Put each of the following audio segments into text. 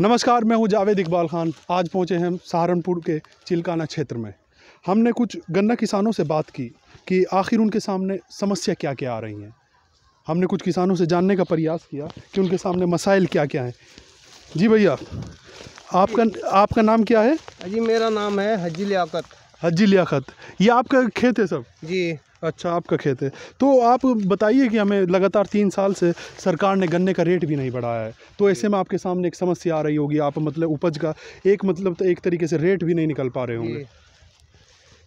नमस्कार मैं हूं जावेद इकबाल खान आज पहुंचे हैं सहारनपुर के चिलकाना क्षेत्र में हमने कुछ गन्ना किसानों से बात की कि आखिर उनके सामने समस्या क्या क्या आ रही हैं हमने कुछ किसानों से जानने का प्रयास किया कि उनके सामने मसाइल क्या क्या हैं जी भैया आपका आपका नाम क्या है जी मेरा नाम है हजी लियाकत हजी लियाकत ये आपका खेत है सब जी अच्छा आपका खेत है तो आप बताइए कि हमें लगातार तीन साल से सरकार ने गन्ने का रेट भी नहीं बढ़ाया है तो ऐसे में आपके सामने एक समस्या आ रही होगी आप मतलब उपज का एक मतलब तो एक तरीके से रेट भी नहीं निकल पा रहे होंगे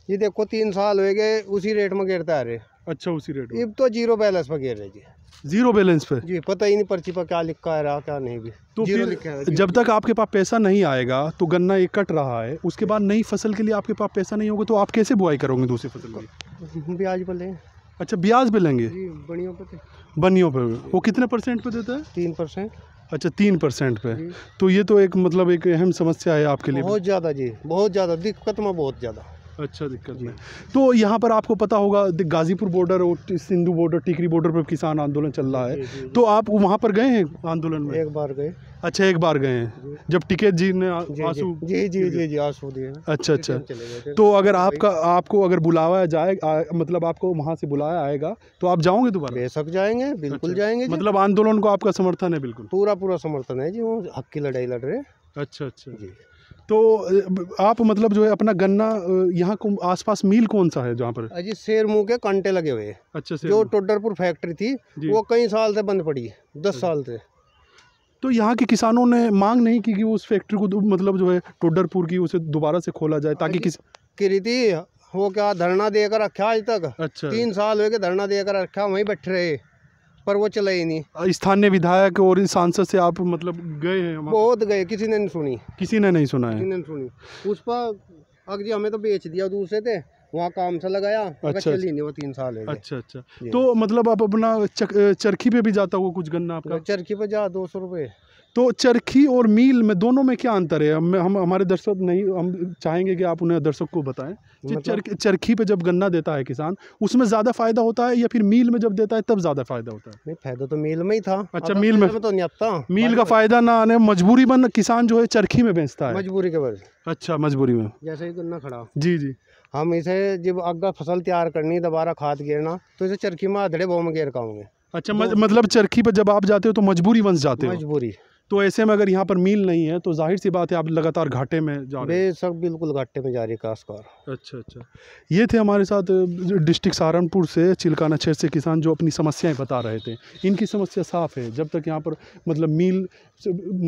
ये देखो तीन साल हो गए उसी रेट में गिरता है अच्छा उसी रेट में तो जीरो बैलेंस पर गिर रही है जीरो बैलेंस पे जी पता ही नहीं पर्ची पर क्या लिखा है रहा क्या नहीं भी तो जीरो लिखा है जब तक आपके पास पैसा नहीं आएगा तो गन्ना ये कट रहा है उसके बाद नई फसल के लिए आपके पास पैसा नहीं होगा तो आप कैसे बुआई करोगे दूसरी फसल के लिए ब्याज पर लें अच्छा ब्याज पे लेंगे बनियों पे बनियों पे वो कितने परसेंट पे देता है तीन परसेंट अच्छा तीन परसेंट पे तो ये तो एक मतलब एक अहम समस्या है आपके लिए बहुत ज़्यादा जी बहुत ज़्यादा दिक्कत में बहुत ज़्यादा अच्छा दिक्कत में तो यहाँ पर आपको पता होगा गाजीपुर बॉर्डर और सिंधु बॉर्डर टिकरी बॉर्डर पर किसान आंदोलन चल रहा है तो आप वहाँ पर गए हैं आंदोलन में एक बार गए अच्छा एक बार गए हैं जब टिकेट जी ने आंसू जी जी जी जी आंसू दिए अच्छा अच्छा तो अगर आपका आपको अगर बुलावा जाए मतलब आपको वहाँ से बुलाया आएगा तो आप जाओगे दोबारा बेशक जाएंगे बिल्कुल अच्छा, जाएंगे मतलब आंदोलन को आपका समर्थन है बिल्कुल पूरा पूरा समर्थन है जी वो हक की लड़ाई लड़ रहे अच्छा अच्छा जी तो आप मतलब जो है अपना गन्ना यहाँ को आसपास मील कौन सा है जहाँ पर अजी शेर मुँह के कांटे लगे हुए हैं अच्छा जो टोडरपुर फैक्ट्री थी वो कई साल से बंद पड़ी है दस अच्छा। साल से तो यहाँ के किसानों ने मांग नहीं की कि उस फैक्ट्री को मतलब जो है टोडरपुर की उसे दोबारा से खोला जाए ताकि किस कृति वो क्या धरना देकर रखा आज तक अच्छा तीन साल हो गए धरना देकर रखा वहीं बैठे रहे पर वो चले ही नहीं स्थानीय विधायक और इन सांसद से आप मतलब गए हैं बहुत गए किसी ने नहीं सुनी किसी ने नहीं सुना है किसी ने नहीं सुनी उस पर अगर जी हमें तो बेच दिया दूसरे थे वहाँ काम से लगाया अच्छा चली अच्छा। नहीं वो तीन साल है अच्छा अच्छा तो मतलब आप अपना चरखी पे भी जाता हुआ कुछ गन्ना आपका चरखी पे जा दो सौ रुपये तो चरखी और मील में दोनों में क्या अंतर है हम हम हमारे दर्शक नहीं हम चाहेंगे कि आप उन्हें दर्शक को बताएं कि मतलब? चर, चरखी पे जब गन्ना देता है किसान उसमें ज़्यादा फ़ायदा होता है या फिर मील में जब देता है तब ज़्यादा फ़ायदा होता है नहीं फ़ायदा तो मील में ही था अच्छा मील में तो नहीं आता मील का फ़ायदा ना आने मजबूरी बन किसान जो है चरखी में बेचता है मजबूरी के बाद अच्छा मजबूरी में जैसे ही गन्ना खड़ा जी जी हम इसे जब अगर फसल तैयार करनी दोबारा खाद गिरना तो इसे चरखी में आधड़े बोम में गेर अच्छा मतलब चरखी पर जब आप जाते हो तो मजबूरी बन जाते हो मजबूरी तो ऐसे में अगर यहाँ पर मील नहीं है तो जाहिर सी बात है आप लगातार घाटे में जा रहे हैं सब बिल्कुल घाटे में जा रही है काशकार अच्छा अच्छा ये थे हमारे साथ डिस्ट्रिक्ट सहारनपुर से चिलकाना क्षेत्र से किसान जो अपनी समस्याएं बता रहे थे इनकी समस्या साफ़ है जब तक यहाँ पर मतलब मील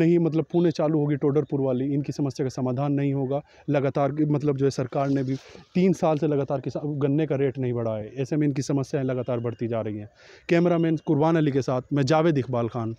नहीं मतलब पुणे चालू होगी टोडरपुर वाली इनकी समस्या का समाधान नहीं होगा लगातार मतलब जो है सरकार ने भी तीन साल से लगातार किसान गन्ने का रेट नहीं बढ़ा है ऐसे में इनकी समस्याएँ लगातार बढ़ती जा रही हैं कैमरा कुर्बान अली के साथ मैं जावेद इकबाल खान